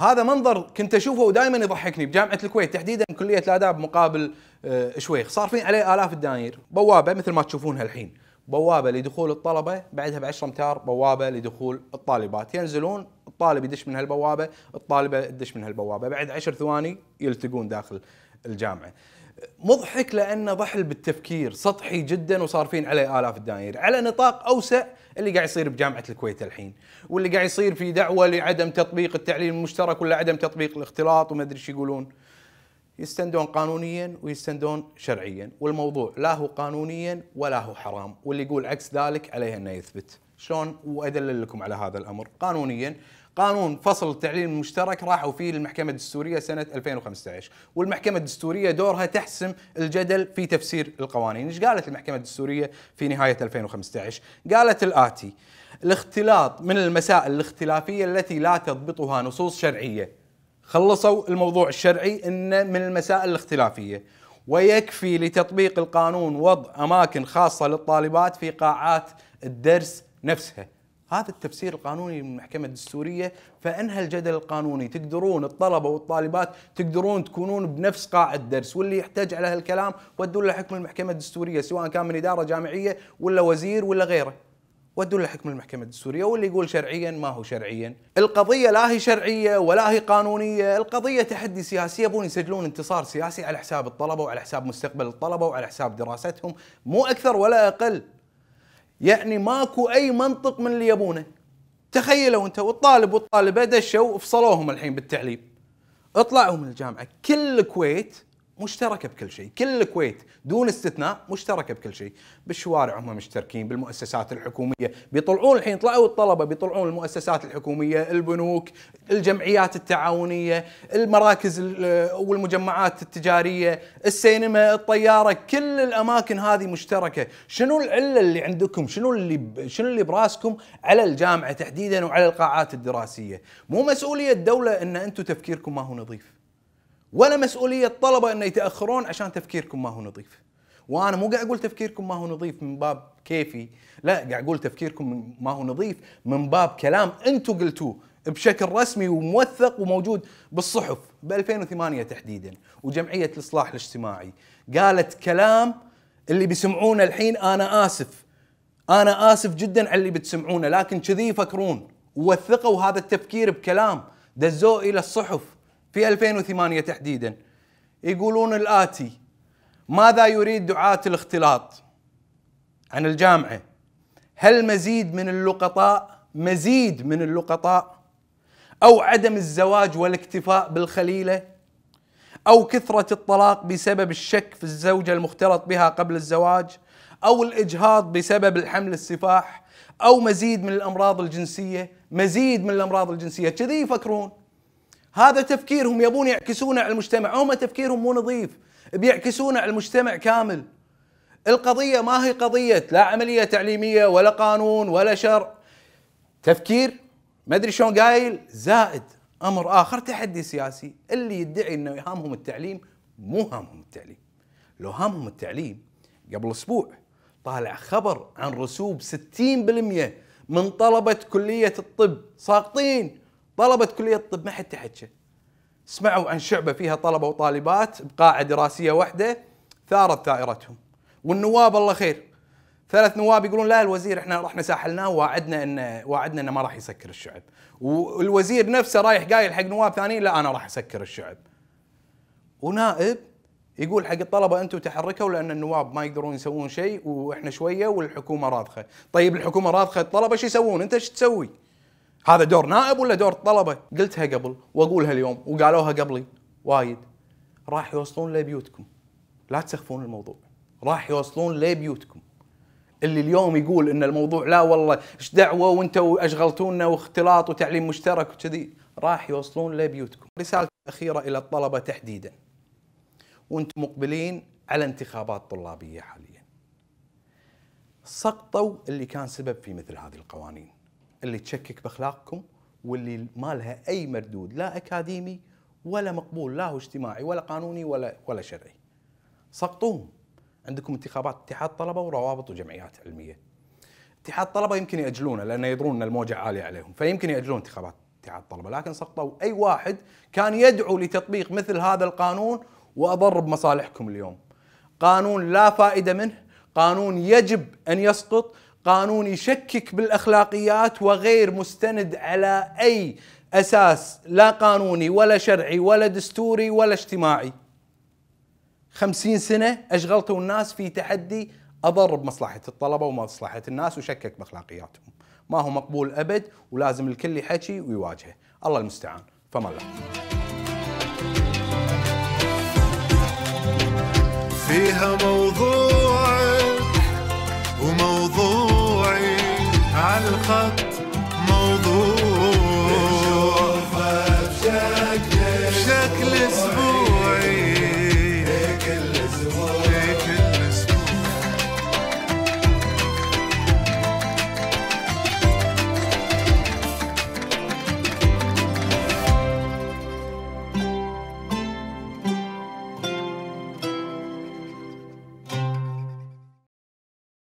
هذا منظر كنت اشوفه ودائما يضحكني بجامعه الكويت تحديدا كليه الاداب مقابل آه، شويخ صارفين عليه الاف الدنانير بوابه مثل ما تشوفونها الحين بوابه لدخول الطلبه بعدها ب 10 امتار بوابه لدخول الطالبات ينزلون الطالب يدش من هالبوابه الطالبه تدش من هالبوابه بعد 10 ثواني يلتقون داخل الجامعه مضحك لانه ضحل بالتفكير سطحي جدا وصارفين عليه الاف الدنانير على نطاق اوسع اللي قاعد يصير بجامعه الكويت الحين واللي قاعد يصير في دعوه لعدم تطبيق التعليم المشترك ولا عدم تطبيق الاختلاط وما ادري ايش يقولون يستندون قانونيا ويستندون شرعيا والموضوع لا هو قانونيا ولا هو حرام واللي يقول عكس ذلك عليه انه يثبت شلون وادلل لكم على هذا الامر قانونيا قانون فصل التعليم المشترك راحوا فيه للمحكمة الدستورية سنة 2015 والمحكمة الدستورية دورها تحسم الجدل في تفسير القوانين ايش قالت المحكمة الدستورية في نهاية 2015 قالت الآتي الاختلاط من المسائل الاختلافية التي لا تضبطها نصوص شرعية خلصوا الموضوع الشرعي انه من المسائل الاختلافية ويكفي لتطبيق القانون وضع أماكن خاصة للطالبات في قاعات الدرس نفسها هذا التفسير القانوني من المحكمة الدستورية فانهى الجدل القانوني تقدرون الطلبة والطالبات تقدرون تكونون بنفس قاع الدرس واللي يحتاج على هالكلام ودوا له حكم المحكمة الدستورية سواء كان من إدارة جامعية ولا وزير ولا غيره ودوا له حكم المحكمة الدستورية واللي يقول شرعيا ما هو شرعيا القضية لا هي شرعية ولا هي قانونية القضية تحدي سياسي يبون يسجلون انتصار سياسي على حساب الطلبة وعلى حساب مستقبل الطلبة وعلى حساب دراستهم مو أكثر ولا أقل يعني ماكو اي منطق من اللي يبونه تخيلوا انت والطالب والطالبه دشوا وفصلوهم الحين بالتعليم اطلعوا من الجامعه كل الكويت مشتركه بكل شيء، كل الكويت دون استثناء مشتركه بكل شيء، بالشوارع هم مشتركين، بالمؤسسات الحكوميه، بيطلعون الحين طلعوا الطلبه بيطلعون المؤسسات الحكوميه، البنوك، الجمعيات التعاونيه، المراكز والمجمعات التجاريه، السينما، الطياره، كل الاماكن هذه مشتركه، شنو العله اللي عندكم؟ شنو اللي شنو اللي براسكم على الجامعه تحديدا وعلى القاعات الدراسيه؟ مو مسؤوليه الدوله ان انتم تفكيركم ما هو نظيف. ولا مسؤوليه الطلبه ان يتاخرون عشان تفكيركم ما هو نظيف وانا مو قاعد اقول تفكيركم ما هو نظيف من باب كيفي لا قاعد اقول تفكيركم ما هو نظيف من باب كلام انتم قلتوه بشكل رسمي وموثق وموجود بالصحف ب 2008 تحديدا وجمعيه الاصلاح الاجتماعي قالت كلام اللي بيسمعونه الحين انا اسف انا اسف جدا على اللي بتسمعونه لكن كذي يفكرون ووثقوا هذا التفكير بكلام دزوه الى الصحف في 2008 تحديدا يقولون الآتي ماذا يريد دعاة الاختلاط عن الجامعة هل مزيد من اللقطاء مزيد من اللقطاء أو عدم الزواج والاكتفاء بالخليلة أو كثرة الطلاق بسبب الشك في الزوجة المختلط بها قبل الزواج أو الإجهاض بسبب الحمل السفاح أو مزيد من الأمراض الجنسية مزيد من الأمراض الجنسية كذي يفكرون هذا تفكيرهم يبون يعكسونه على المجتمع هم تفكيرهم مو نظيف بيعكسونه على المجتمع كامل القضية ما هي قضية لا عملية تعليمية ولا قانون ولا شرع تفكير ما ادري شلون قايل زائد امر اخر تحدي سياسي اللي يدعي انه يهامهم التعليم مو هامهم التعليم لو هامهم التعليم قبل اسبوع طالع خبر عن رسوب 60% من طلبة كلية الطب ساقطين طلبة كلية الطب ما حد تحكى سمعوا عن شعبة فيها طلبة وطالبات بقاعة دراسية واحدة ثارت ثائرتهم والنواب الله خير ثلاث نواب يقولون لا الوزير احنا رحنا ساحلناه ووعدنا ان وعدنا انه ما راح يسكر الشعب والوزير نفسه رايح قايل حق نواب ثانيين لا انا راح اسكر الشعب ونائب يقول حق الطلبه انتم تحركوا لان النواب ما يقدرون يسوون شيء واحنا شويه والحكومه راضخه طيب الحكومه راضخه الطلبه شو يسوون انت شو تسوي هذا دور نائب ولا دور طلبه قلتها قبل واقولها اليوم وقالوها قبلي وايد راح يوصلون لبيوتكم لا تسخفون الموضوع راح يوصلون لبيوتكم اللي اليوم يقول ان الموضوع لا والله ايش دعوه وانتم اشغلتونا واختلاط وتعليم مشترك وكذي راح يوصلون لبيوتكم رسالتي الاخيره الى الطلبه تحديدا وانتم مقبلين على انتخابات طلابيه حاليا سقطوا اللي كان سبب في مثل هذه القوانين اللي تشكك باخلاقكم واللي ما لها اي مردود لا اكاديمي ولا مقبول لا هو اجتماعي ولا قانوني ولا ولا شرعي. سقطوهم. عندكم انتخابات اتحاد طلبه وروابط وجمعيات علميه. اتحاد طلبه يمكن ياجلونه لان يدرون ان الموجه عاليه عليهم فيمكن ياجلون انتخابات اتحاد طلبه لكن سقطوا اي واحد كان يدعو لتطبيق مثل هذا القانون واضر بمصالحكم اليوم. قانون لا فائده منه، قانون يجب ان يسقط، قانون يشكك بالاخلاقيات وغير مستند على اي اساس لا قانوني ولا شرعي ولا دستوري ولا اجتماعي خمسين سنة أشغلتوا الناس في تحدي أضر بمصلحة الطلبة ومصلحة الناس وشكك بأخلاقياتهم ما هو مقبول أبد ولازم الكل يحكي ويواجهه الله المستعان فما الله فيها موضوع شكل اسبوع